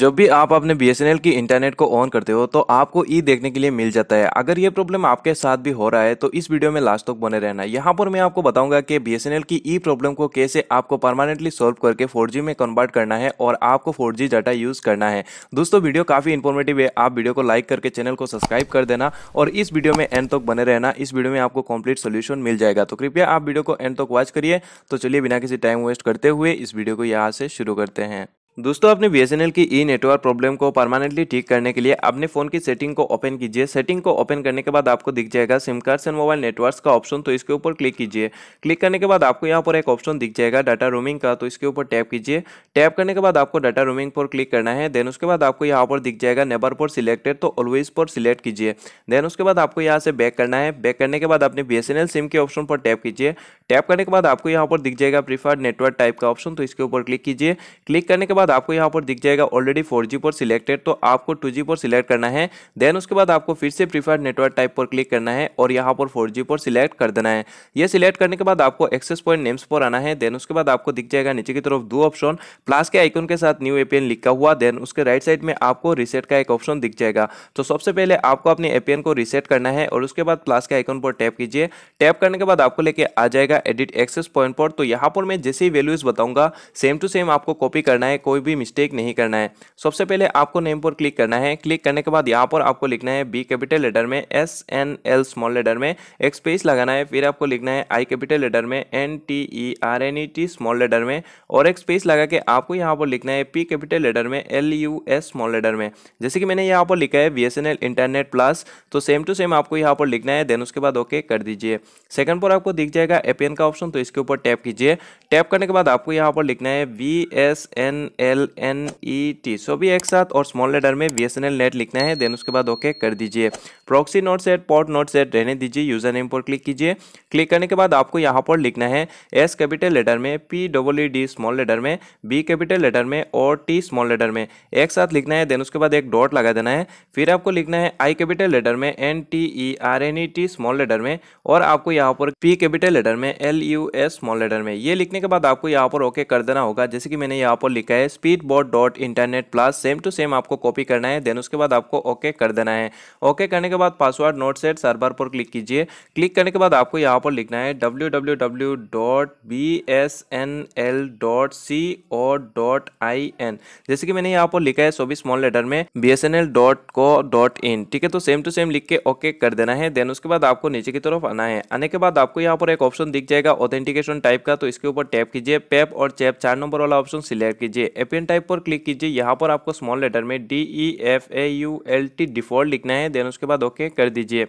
जब भी आप अपने बी की इंटरनेट को ऑन करते हो तो आपको ई देखने के लिए मिल जाता है अगर ये प्रॉब्लम आपके साथ भी हो रहा है तो इस वीडियो में लास्ट तक बने रहना यहाँ पर मैं आपको बताऊंगा कि बी की ई प्रॉब्लम को कैसे आपको परमानेंटली सॉल्व करके 4G में कन्वर्ट करना है और आपको 4G डाटा यूज करना है दोस्तों वीडियो काफी इन्फॉर्मेटिव है आप वीडियो को लाइक करके चैनल को सब्सक्राइब कर देना और इस वीडियो में एंड तक बने रहना इस वीडियो में आपको कम्प्लीट सोल्यूशन मिल जाएगा तो कृपया आप वीडियो को एंड तक वॉच करिए तो चलिए बिना किसी टाइम वेस्ट करते हुए इस वीडियो को यहाँ से शुरू करते हैं दोस्तों अपने बी की ई नेटवर्क प्रॉब्लम को परमानेंटली ठीक करने के लिए अपने फ़ोन की सेटिंग को ओपन कीजिए सेटिंग को ओपन करने के बाद आपको दिख जाएगा SIM cards and mobile networks का ऑप्शन तो इसके ऊपर क्लिक कीजिए क्लिक करने के बाद आपको यहाँ पर एक ऑप्शन दिख जाएगा डाटा रोमिंग का तो इसके ऊपर टैप कीजिए टैप करने के बाद आपको डाटा रोमिंग पर क्लिक करना है देन उसके बाद आपको यहाँ पर दिख जाएगा नेबर पर सिलेक्टेड तो ऑलवेज पर सिलेक्ट कीजिए देन उसके बाद आपको यहाँ से बैक करना है बैक करने के बाद अपने बी सिम के ऑप्शन पर टैप कीजिए टैप करने के बाद आपको यहाँ पर दिख जाएगा प्रीफर्ड नेटवर्क टाइप का ऑप्शन तो इसके ऊपर क्लिक कीजिए क्लिक करने के बाद बाद आपको यहाँ पर दिख जाएगा ऑलरेडी फोर जी पर सिलेक्टेड तो आपको टू जी पर सिलेक्ट करना है देन उसके बाद आपको फिर से प्रीफर्ड नेटवर्क टाइप पर क्लिक करना है और यहाँ पर फोर जी पर सिलेक्ट कर देना है यह सिलेक्ट करने के बाद आपको एक्सेस पॉइंट नेम्स पर आना है देन उसके बाद आपको दिख जाएगा नीचे की तरफ दो ऑप्शन प्लस के आइकन के साथ न्यू एपीएन लिखा हुआ देन उसके राइट साइड में आपको रिसेट का एक ऑप्शन दिख जाएगा तो सबसे पहले आपको अपने एपीएन को रिसेट करना है और उसके बाद प्लस के आइकन पर टैप कीजिए टैप करने के बाद आपको लेके आ जाएगा एडिट एक्सेस पॉइंट पर तो यहाँ पर मैं जैसे ही वैल्यूज बताऊंगा सेम टू सेम आपको कॉपी करना है कोई कोई भी मिस्टेक नहीं करना है सबसे पहले आपको नेम पर क्लिक करना है क्लिक करने के बाद यहाँ पर आपको लिखना है बी कैपिटल लेटर में S N L small letter में एक स्पेस लगाना है फिर आपको लिखना है आई कैपिटल लेटर में N T E R N E T small letter में और एक स्पेस लगा के आपको यहाँ पर लिखना है पी कैपिटल लेटर में L U S small letter में जैसे कि मैंने यहाँ पर लिखा है B S N L internet plus तो सेम टू सेम आपको यहाँ पर लिखना है देन उसके बाद ओके कर दीजिए सेकंड पर आपको दिख जाएगा एपीएन का ऑप्शन तो इसके ऊपर टैप कीजिए टैप करने के बाद आपको यहाँ पर लिखना है V S N L N E T सभी एक साथ और स्मॉल लेटर में B S N L net लिखना है देन उसके बाद ओके कर दीजिए proxy not set port not set रहने दीजिए यूज़र नेम पर क्लिक कीजिए क्लिक करने के बाद आपको यहाँ पर लिखना है एस कैपिटल लेटर में P double E D small letter में बी कैपिटल लेटर में और टी स्मॉल लेटर में एक साथ लिखना है देन उसके बाद एक डॉट लगा देना है फिर आपको लिखना है आई कैपिटल लेटर में N T E R N E T small letter में और आपको यहाँ पर पी कैपिटल लेटर में L U S small letter में ये लिखने के बाद आपको यहाँ पर ओके कर देना होगा जैसे कि मैंने यहाँ पर लिखा है speed board dot internet plus same to same आपको कॉपी करना है देन उसके बाद आपको ओके okay कर देना है ओके okay करने के बाद पासवर्ड नोट सेट सर्वर पर क्लिक कीजिए क्लिक करने के बाद आपको यहाँ पर लिखना है W W W dot B S N L dot C O dot I N जैसे कि मैंने यहाँ पर लिखा है सभी स्मॉल लेटर में B S N L dot co dot in ठीक है तो सेम टू सेम लिख के ओके okay कर देना है देन उसके बाद आपको नीचे की तरफ आना है आने के बाद आपको यहाँ पर एक ऑप्शन दिख जाएगा ऑथेंटिकेशन टाइप का तो इसके ऊपर टैप कीजिए पेप और चैप चार नंबर वाला ऑप्शन सिलेक्ट कीजिए एपियन टाइप पर क्लिक कीजिए यहाँ पर आपको स्मॉल लेटर में D E F A U L T default लिखना है देन उसके बाद ओके कर दीजिए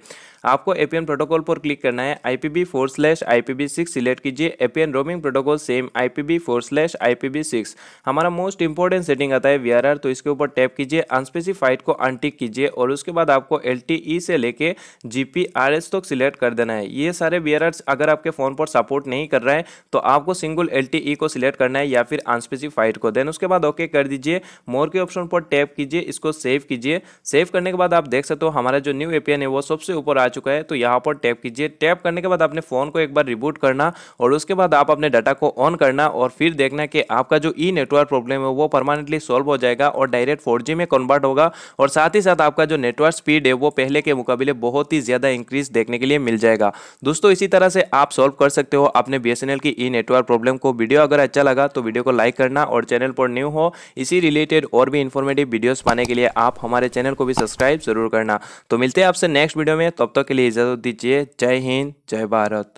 आपको एपियन प्रोटोकॉल पर क्लिक करना है I P V four slash I P V six select कीजिए APN roaming protocol same I P V four slash I P V six हमारा मोस्ट इंपॉर्टेंट सेटिंग आता है वी आर आर तो इसके ऊपर टैप कीजिए अनस्पेसिफाइड को untick कीजिए और उसके बाद आपको एल टी ई से लेके जी पी आर एस तक सिलेक्ट कर देना है ये सारे वी आर आर अगर आपके फ़ोन पर सपोर्ट नहीं कर रहा है तो आपको सिंगल एल टी ई को सिलेक्ट करना है या फिर अनस्पेसिफाइड को देन उसके बाद ओके कर दीजिए मोर के ऑप्शन पर टैप कीजिए इसको सेव कीजिए सेव करने के बाद आप देख सकते हो हमारा जो न्यू एपीएन है वो सबसे ऊपर आ चुका है तो यहाँ पर टैप कीजिए टैप करने के बाद अपने फ़ोन को एक बार रिबूट करना और उसके बाद आप अपने डाटा को ऑन करना और फिर देखना कि आपका जो ई नेटवर्क प्रॉब्लम है वो परमानेंटली सॉल्व हो जाएगा और डायरेक्ट फोर में कन्वर्ट होगा और साथ ही साथ आपका जो नेटवर्क स्पीड है वो पहले के मुकाबले बहुत ही ज़्यादा इंक्रीज देखने के लिए मिल जाएगा दोस्तों इसी तरह से आप सॉल्व कर सकते हो अपने बी की ई नेटवर्क प्रॉब्लम को वीडियो अगर अच्छा लगा तो वीडियो को लाइक करना और चैनल पर पर न्यू हो इसी रिलेटेड और भी इन्फॉर्मेटिव वीडियोस पाने के लिए आप हमारे चैनल को भी सब्सक्राइब जरूर करना तो मिलते हैं आपसे नेक्स्ट वीडियो में तब तक के लिए इजाज़त दीजिए जय हिंद जय भारत